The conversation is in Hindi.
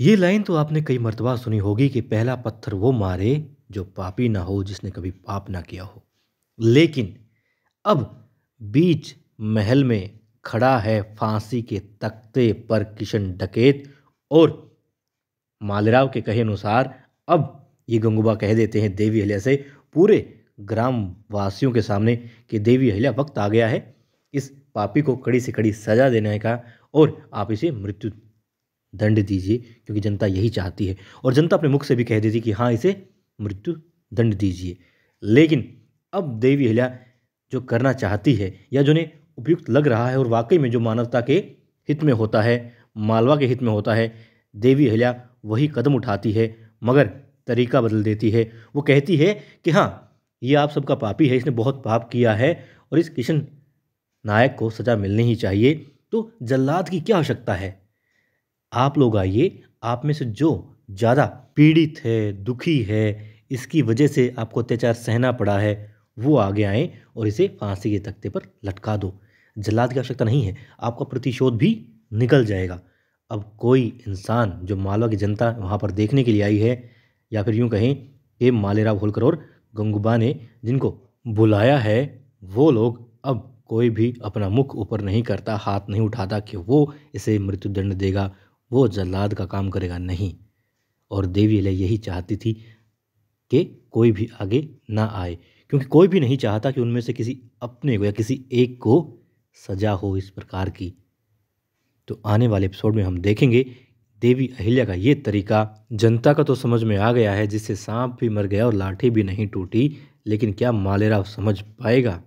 ये लाइन तो आपने कई मरतबा सुनी होगी कि पहला पत्थर वो मारे जो पापी ना हो जिसने कभी पाप ना किया हो लेकिन अब बीच महल में खड़ा है फांसी के तख्ते पर किशन डकेत और मालराव के कहे अनुसार अब ये गंगूबा कह देते हैं देवी अहल्या से पूरे ग्राम वासियों के सामने कि देवी अहल्या वक्त आ गया है इस पापी को कड़ी से कड़ी सजा देने का और आप इसे मृत्यु दंड दीजिए क्योंकि जनता यही चाहती है और जनता अपने मुख से भी कह देती कि हाँ इसे मृत्यु दंड दीजिए लेकिन अब देवी हिला जो करना चाहती है या जो उन्हें उपयुक्त लग रहा है और वाकई में जो मानवता के हित में होता है मालवा के हित में होता है देवी हिला वही कदम उठाती है मगर तरीका बदल देती है वो कहती है कि हाँ ये आप सबका पापी है इसने बहुत पाप किया है और इस किशन नायक को सज़ा मिलनी ही चाहिए तो जल्लाद की क्या आवश्यकता है आप लोग आइए आप में से जो ज़्यादा पीड़ित है दुखी है इसकी वजह से आपको अत्याचार सहना पड़ा है वो आगे आए और इसे फांसी के तख्ते पर लटका दो जल्लाद की आवश्यकता नहीं है आपका प्रतिशोध भी निकल जाएगा अब कोई इंसान जो मालवा की जनता वहाँ पर देखने के लिए आई है या फिर यूँ कहें कि मालेराव होलकर और गंगूबा ने जिनको बुलाया है वो लोग अब कोई भी अपना मुख ऊपर नहीं करता हाथ नहीं उठाता कि वो इसे मृत्युदंड देगा वो जल्लाद का काम करेगा नहीं और देवी अलह यही चाहती थी कि कोई भी आगे ना आए क्योंकि कोई भी नहीं चाहता कि उनमें से किसी अपने को या किसी एक को सजा हो इस प्रकार की तो आने वाले एपिसोड में हम देखेंगे देवी अहिल्या का ये तरीका जनता का तो समझ में आ गया है जिससे सांप भी मर गया और लाठी भी नहीं टूटी लेकिन क्या मालेराव समझ पाएगा